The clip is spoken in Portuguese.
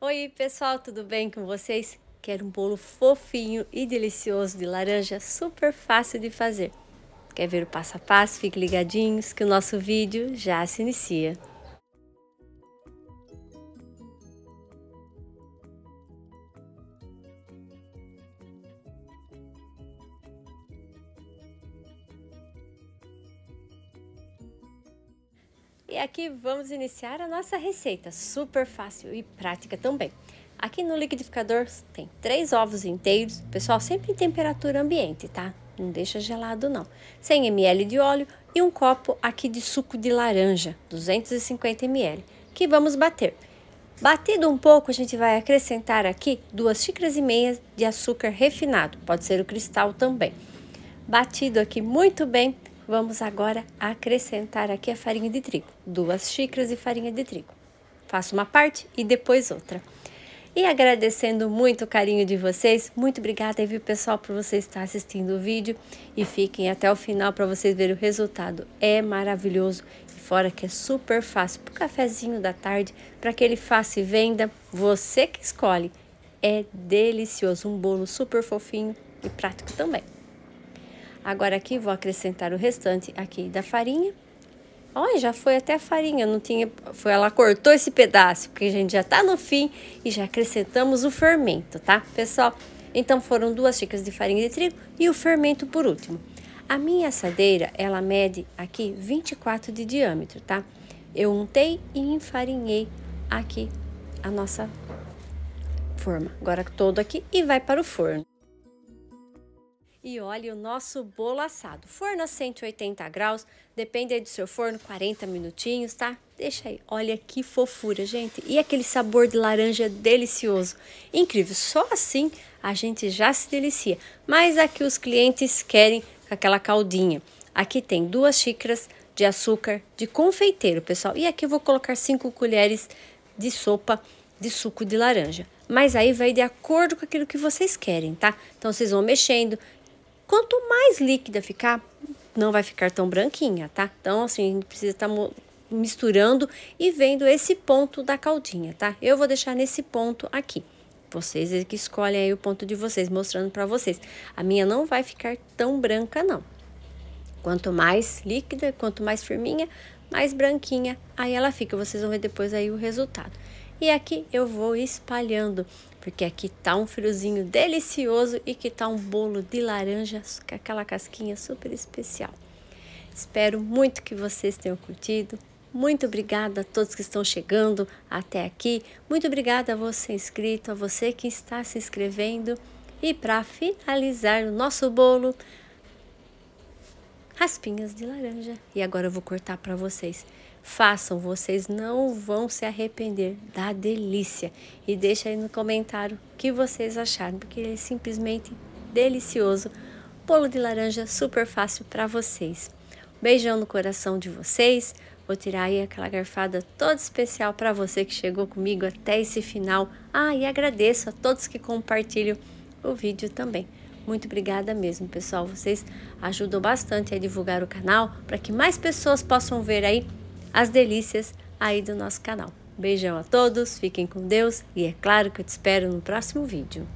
Oi, pessoal, tudo bem com vocês? Quero um bolo fofinho e delicioso de laranja, super fácil de fazer. Quer ver o passo a passo? Fique ligadinhos que o nosso vídeo já se inicia. E aqui vamos iniciar a nossa receita, super fácil e prática também. Aqui no liquidificador tem três ovos inteiros, pessoal, sempre em temperatura ambiente, tá? Não deixa gelado não. 100 ml de óleo e um copo aqui de suco de laranja, 250 ml, que vamos bater. Batido um pouco, a gente vai acrescentar aqui duas xícaras e meia de açúcar refinado, pode ser o cristal também. Batido aqui muito bem, Vamos agora acrescentar aqui a farinha de trigo, duas xícaras de farinha de trigo. Faço uma parte e depois outra. E agradecendo muito o carinho de vocês, muito obrigada, viu, pessoal, por você estar assistindo o vídeo e fiquem até o final para vocês verem o resultado. É maravilhoso e fora que é super fácil, para o cafezinho da tarde, para que ele faça e venda, você que escolhe. É delicioso, um bolo super fofinho e prático também. Agora aqui vou acrescentar o restante aqui da farinha. Olha, já foi até a farinha, não tinha, foi ela cortou esse pedaço, porque a gente já tá no fim e já acrescentamos o fermento, tá? Pessoal, então foram duas xícaras de farinha de trigo e o fermento por último. A minha assadeira, ela mede aqui 24 de diâmetro, tá? Eu untei e enfarinhei aqui a nossa forma. Agora todo aqui e vai para o forno. E olha o nosso bolo assado. Forno a 180 graus, depende aí do seu forno, 40 minutinhos, tá? Deixa aí. Olha que fofura, gente. E aquele sabor de laranja delicioso. Incrível, só assim a gente já se delicia. Mas aqui é os clientes querem aquela caldinha. Aqui tem duas xícaras de açúcar de confeiteiro, pessoal. E aqui eu vou colocar 5 colheres de sopa de suco de laranja. Mas aí vai de acordo com aquilo que vocês querem, tá? Então vocês vão mexendo, Quanto mais líquida ficar, não vai ficar tão branquinha, tá? Então, assim, precisa estar tá misturando e vendo esse ponto da caldinha, tá? Eu vou deixar nesse ponto aqui. Vocês é que escolhem aí o ponto de vocês, mostrando para vocês. A minha não vai ficar tão branca, não. Quanto mais líquida, quanto mais firminha, mais branquinha, aí ela fica. Vocês vão ver depois aí o resultado. E aqui eu vou espalhando, porque aqui tá um friozinho delicioso e que tá um bolo de laranja com aquela casquinha super especial. Espero muito que vocês tenham curtido. Muito obrigada a todos que estão chegando até aqui. Muito obrigada a você inscrito, a você que está se inscrevendo. E para finalizar o nosso bolo, raspinhas de laranja. E agora eu vou cortar para vocês. Façam, vocês não vão se arrepender da delícia. E deixa aí no comentário o que vocês acharam, porque ele é simplesmente delicioso. Bolo de laranja super fácil para vocês. Beijão no coração de vocês. Vou tirar aí aquela garfada toda especial para você que chegou comigo até esse final. Ah, e agradeço a todos que compartilham o vídeo também. Muito obrigada mesmo, pessoal. Vocês ajudam bastante a divulgar o canal para que mais pessoas possam ver aí as delícias aí do nosso canal. Beijão a todos, fiquem com Deus e é claro que eu te espero no próximo vídeo.